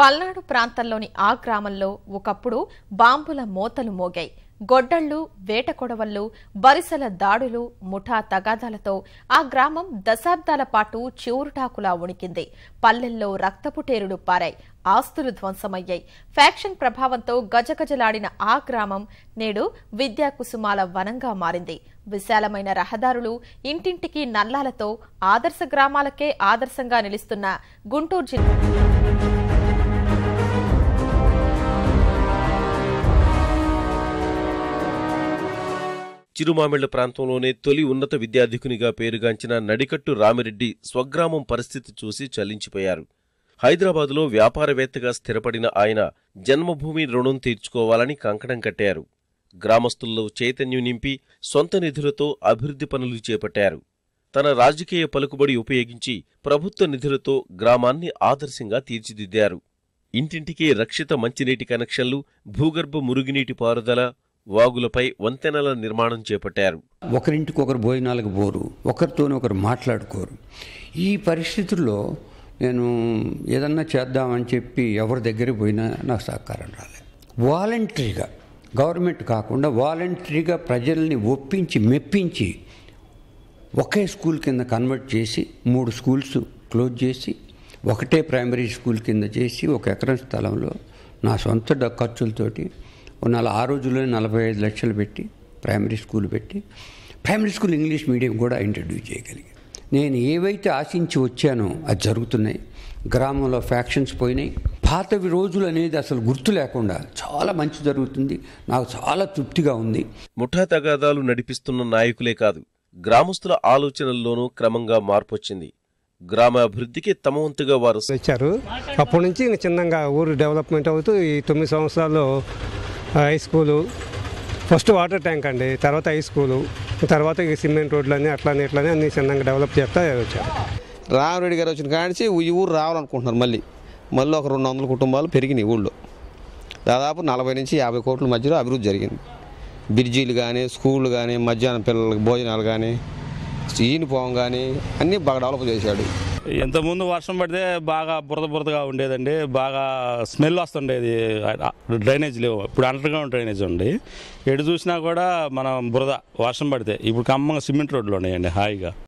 పల్నాడు ప్రాంతంలోని ఆ గ్రామంలో ఒకప్పుడు బాంబుల మోతలు మోగాయి గొడ్డళ్లు వేట కొడవళ్లు బరిసల దాడులు ముఠా తగాదాలతో ఆ గ్రామం దశాబ్దాల పాటు చివురుటాకులా ఉణికింది పల్లెల్లో రక్తపుటేరులు పారాయి ఆస్తులు ధ్వంసమయ్యాయి ఫ్యాక్షన్ ప్రభావంతో గజగజలాడిన ఆ గ్రామం నేడు విద్యా కుసుమాల వనంగా మారింది విశాలమైన రహదారులు ఇంటింటికి నల్లాలతో ఆదర్శ గ్రామాలకే ఆదర్శంగా నిలుస్తున్న గుంటూరు జిల్లా చిరుమామిళ్ల ప్రాంతంలోనే తొలి ఉన్నత విద్యాధికునిగా పేరుగాంచిన నడికట్టు రామిరెడ్డి స్వగ్రామం పరిస్థితి చూసి చలించిపోయారు హైదరాబాదులో వ్యాపారవేత్తగా స్థిరపడిన ఆయన జన్మభూమి రుణం తీర్చుకోవాలని కంకణం కట్టారు గ్రామస్తుల్లో చైతన్యం నింపి సొంత నిధులతో అభివృద్ధి పనులు చేపట్టారు తన రాజకీయ పలుకుబడి ఉపయోగించి ప్రభుత్వ నిధులతో గ్రామాన్ని ఆదర్శంగా తీర్చిదిద్దారు ఇంటింటికే రక్షిత మంచినీటి కనెక్షన్లు భూగర్భ మురుగునీటి పారుదల వాగులపై వంతెనల నిర్మాణం చేపట్టారు ఒకరింటికొకరు భోజనాలకు పోరు ఒకరితోనే ఒకరు మాట్లాడుకోరు ఈ పరిస్థితుల్లో నేను ఏదన్నా చేద్దామని చెప్పి ఎవరి దగ్గర పోయినా నాకు సహకారం రాలేదు వాలంటరీగా గవర్నమెంట్ కాకుండా వాలంటరీగా ప్రజల్ని ఒప్పించి మెప్పించి ఒకే స్కూల్ కింద కన్వర్ట్ చేసి మూడు స్కూల్స్ క్లోజ్ చేసి ఒకటే ప్రైమరీ స్కూల్ కింద చేసి ఒక ఎకరం స్థలంలో నా సొంత ఖర్చులతోటి నల ఆ రోజుల్లోనే నలభై ఐదు లక్షలు పెట్టి ప్రైమరీ స్కూల్ పెట్టి ప్రైమరీ స్కూల్ ఇంగ్లీష్ మీడియం కూడా ఇంట్రడ్యూస్ చేయగలిగాను నేను ఏవైతే ఆశించి వచ్చానో అది జరుగుతున్నాయి గ్రామంలో ఫ్యాక్షన్స్ పోయినాయి పాతవి రోజులు అనేది అసలు గుర్తు లేకుండా చాలా మంచి జరుగుతుంది నాకు చాలా తృప్తిగా ఉంది ముఠా తగాదాలు నడిపిస్తున్న నాయకులే కాదు గ్రామస్తుల ఆలోచనల్లోనూ క్రమంగా మార్పు వచ్చింది గ్రామ అభివృద్ధికి తమ వంతుగా వారు వచ్చారు అప్పటి నుంచి ఇంకా చిన్నగా ఊరు డెవలప్మెంట్ అవుతూ ఈ తొమ్మిది సంవత్సరాల్లో high school first water tank అండి తర్వాత హై స్కూలు తర్వాత ఈ సిమెంట్ అన్నీ అట్లా ఇట్లానే అన్ని చిన్నగా డెవలప్ చేస్తా వచ్చారు రామరెడ్డి గారు వచ్చిన కాడిచి ఈ ఊరు రావాలనుకుంటున్నారు మళ్ళీ మళ్ళీ ఒక రెండు వందల కుటుంబాలు పెరిగినాయి ఊళ్ళో దాదాపు నలభై నుంచి యాభై కోట్ల మధ్యలో అభివృద్ధి జరిగింది బ్రిడ్జీలు కానీ స్కూళ్ళు కానీ మధ్యాహ్నం పిల్లలకి భోజనాలు కానీ పోవం కానీ అన్నీ బాగా డెవలప్ చేశాడు ఇంతకుముందు వర్షం పడితే బాగా బురద బురదగా ఉండేదండి బాగా స్మెల్ వస్తుండేది డ్రైనేజ్ లేవు ఇప్పుడు అండర్ గ్రౌండ్ డ్రైనేజ్ ఉంది ఎటు చూసినా కూడా మనం బురద వర్షం పడితే ఇప్పుడు కమ్మంగా సిమెంట్ రోడ్లు ఉన్నాయండి హాయిగా